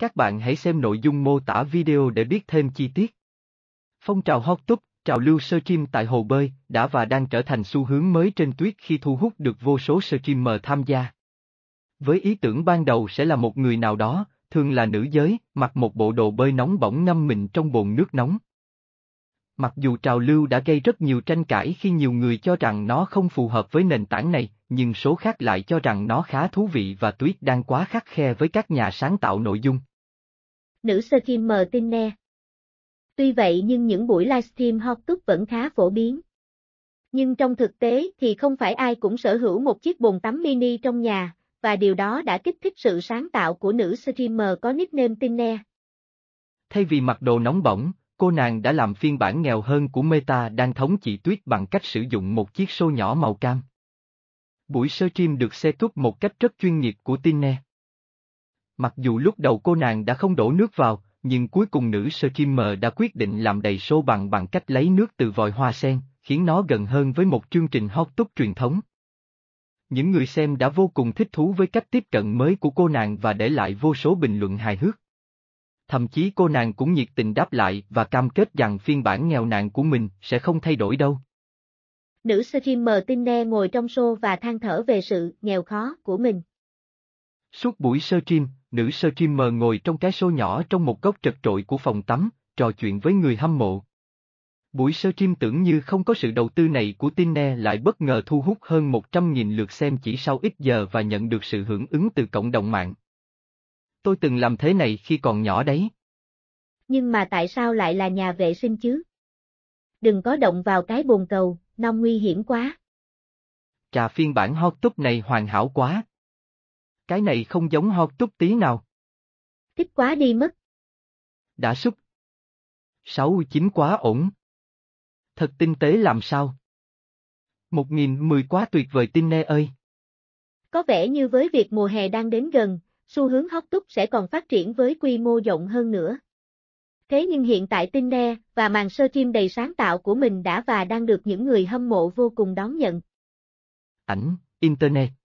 Các bạn hãy xem nội dung mô tả video để biết thêm chi tiết. Phong trào hot tub, trào lưu stream tại hồ bơi, đã và đang trở thành xu hướng mới trên tuyết khi thu hút được vô số streamer tham gia. Với ý tưởng ban đầu sẽ là một người nào đó, thường là nữ giới, mặc một bộ đồ bơi nóng bỏng ngâm mình trong bồn nước nóng. Mặc dù trào lưu đã gây rất nhiều tranh cãi khi nhiều người cho rằng nó không phù hợp với nền tảng này, nhưng số khác lại cho rằng nó khá thú vị và Tuyết đang quá khắc khe với các nhà sáng tạo nội dung nữ sơ kim mờ tin nè. Tuy vậy nhưng những buổi livestream hot túc vẫn khá phổ biến. Nhưng trong thực tế thì không phải ai cũng sở hữu một chiếc bồn tắm mini trong nhà, và điều đó đã kích thích sự sáng tạo của nữ streamer có nickname Tinne. Thay vì mặc đồ nóng bỏng, cô nàng đã làm phiên bản nghèo hơn của Meta đang thống trị tuyết bằng cách sử dụng một chiếc xô nhỏ màu cam. Buổi stream được xe túc một cách rất chuyên nghiệp của Tinne. Mặc dù lúc đầu cô nàng đã không đổ nước vào, nhưng cuối cùng nữ sơ kim mờ đã quyết định làm đầy sô bằng bằng cách lấy nước từ vòi hoa sen, khiến nó gần hơn với một chương trình hot túc truyền thống. Những người xem đã vô cùng thích thú với cách tiếp cận mới của cô nàng và để lại vô số bình luận hài hước. Thậm chí cô nàng cũng nhiệt tình đáp lại và cam kết rằng phiên bản nghèo nạn của mình sẽ không thay đổi đâu. Nữ streamer Tinne ngồi trong show và than thở về sự nghèo khó của mình. Suốt buổi sơ stream, Nữ sơ kim mờ ngồi trong cái xô nhỏ trong một góc trật trội của phòng tắm, trò chuyện với người hâm mộ. Buổi sơ kim tưởng như không có sự đầu tư này của Tinne lại bất ngờ thu hút hơn 100.000 lượt xem chỉ sau ít giờ và nhận được sự hưởng ứng từ cộng đồng mạng. Tôi từng làm thế này khi còn nhỏ đấy. Nhưng mà tại sao lại là nhà vệ sinh chứ? Đừng có động vào cái bồn cầu, nó nguy hiểm quá. Trà phiên bản hot top này hoàn hảo quá, cái này không giống ho túc tí nào. Thích quá đi mất. Đã súc. Sáu chín quá ổn. Thật tinh tế làm sao? Một nghìn mười quá tuyệt vời tinh nê ơi. Có vẻ như với việc mùa hè đang đến gần, xu hướng hóc túc sẽ còn phát triển với quy mô rộng hơn nữa. Thế nhưng hiện tại tinh đe và màn sơ chim đầy sáng tạo của mình đã và đang được những người hâm mộ vô cùng đón nhận. Ảnh, Internet